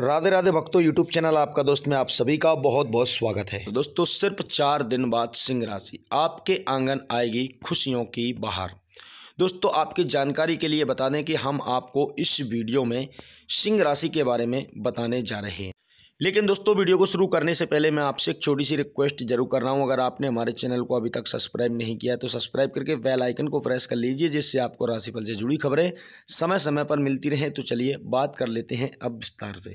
राधे राधे भक्तों YouTube channel आपका दोस्त में आप सभी का बहुत बहुत स्वागत है दोस्तों सिर्फ चार दिन बाद सिंह राशि आपके आंगन आएगी खुशियों की बाहर दोस्तों आपकी जानकारी के लिए बता दें कि हम आपको इस वीडियो में सिंह राशि के बारे में बताने जा रहे हैं लेकिन दोस्तों वीडियो को शुरू करने से पहले मैं आपसे एक छोटी सी रिक्वेस्ट जरूर कर रहा हूं अगर आपने हमारे चैनल को अभी तक सब्सक्राइब नहीं किया तो सब्सक्राइब करके बेल आइकन को प्रेस कर लीजिए जिससे आपको राशिफल से जुड़ी खबरें समय समय पर मिलती रहें तो चलिए बात कर लेते हैं अब विस्तार से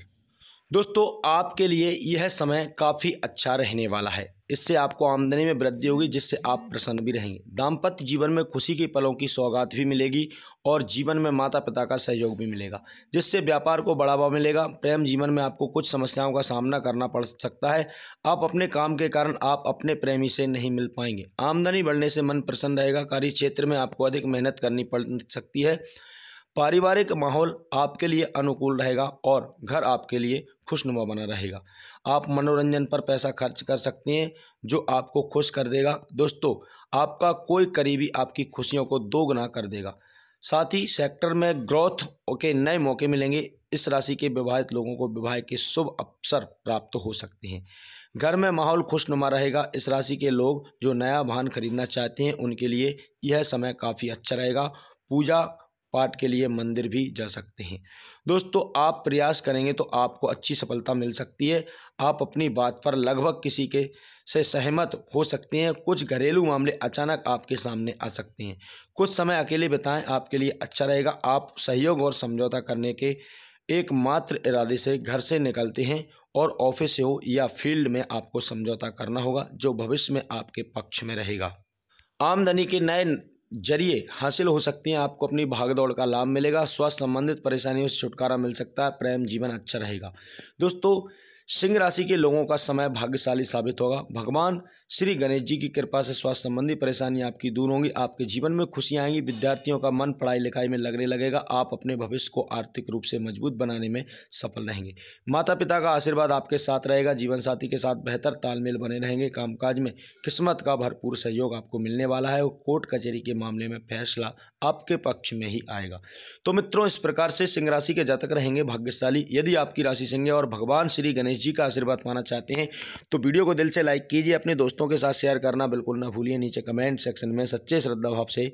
दोस्तों आपके लिए यह समय काफ़ी अच्छा रहने वाला है इससे आपको आमदनी में वृद्धि होगी जिससे आप प्रसन्न भी रहेंगे दाम्पत्य जीवन में खुशी के पलों की सौगात भी मिलेगी और जीवन में माता पिता का सहयोग भी मिलेगा जिससे व्यापार को बढ़ावा मिलेगा प्रेम जीवन में आपको कुछ समस्याओं का सामना करना पड़ सकता है आप अपने काम के कारण आप अपने प्रेमी से नहीं मिल पाएंगे आमदनी बढ़ने से मन प्रसन्न रहेगा कार्य क्षेत्र में आपको अधिक मेहनत करनी पड़ सकती है पारिवारिक माहौल आपके लिए अनुकूल रहेगा और घर आपके लिए खुशनुमा बना रहेगा आप मनोरंजन पर पैसा खर्च कर सकते हैं जो आपको खुश कर देगा दोस्तों आपका कोई करीबी आपकी खुशियों को दोगुना कर देगा साथ ही सेक्टर में ग्रोथ के नए मौके मिलेंगे इस राशि के विवाहित लोगों को विवाह के शुभ अवसर प्राप्त हो सकते हैं घर में माहौल खुशनुमा रहेगा इस राशि के लोग जो नया वाहन खरीदना चाहते हैं उनके लिए यह समय काफ़ी अच्छा रहेगा पूजा पाठ के लिए मंदिर भी जा सकते हैं दोस्तों आप प्रयास करेंगे तो आपको अच्छी सफलता मिल सकती है आप अपनी बात पर लगभग किसी के से सहमत हो सकते हैं कुछ घरेलू मामले अचानक आपके सामने आ सकते हैं कुछ समय अकेले बिताएं आपके लिए अच्छा रहेगा आप सहयोग और समझौता करने के एकमात्र इरादे से घर से निकलते हैं और ऑफिस हो या फील्ड में आपको समझौता करना होगा जो भविष्य में आपके पक्ष में रहेगा आमदनी के नए जरिए हासिल हो सकती हैं आपको अपनी भागदौड़ का लाभ मिलेगा स्वास्थ्य संबंधित परेशानियों से छुटकारा मिल सकता है प्रेम जीवन अच्छा रहेगा दोस्तों सिंह राशि के लोगों का समय भाग्यशाली साबित होगा भगवान श्री गणेश जी की कृपा से स्वास्थ्य संबंधी परेशानियां आपकी दूर होंगी आपके जीवन में खुशियां आएंगी विद्यार्थियों का मन पढ़ाई लिखाई में लगने लगेगा आप अपने भविष्य को आर्थिक रूप से मजबूत बनाने में सफल रहेंगे माता पिता का आशीर्वाद आपके साथ रहेगा जीवन साथी के साथ बेहतर तालमेल बने रहेंगे कामकाज में किस्मत का भरपूर सहयोग आपको मिलने वाला है और कोर्ट कचहरी के मामले में फैसला आपके पक्ष में ही आएगा तो मित्रों इस प्रकार से सिंह राशि के जातक रहेंगे भाग्यशाली यदि आपकी राशि सिंह और भगवान श्री गणेश जी का आशीर्वाद पाना चाहते हैं तो वीडियो को दिल से लाइक कीजिए अपने दोस्तों के साथ शेयर करना बिल्कुल ना भूलिए नीचे कमेंट सेक्शन में सच्चे श्रद्धा भाव से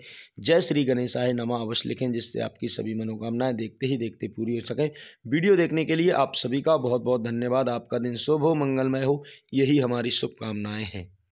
जय श्री गणेशाय नमा अवश्य लिखें जिससे आपकी सभी मनोकामनाएं देखते ही देखते पूरी हो सकें वीडियो देखने के लिए आप सभी का बहुत बहुत धन्यवाद आपका दिन शुभ हो मंगलमय हो यही हमारी शुभकामनाएँ हैं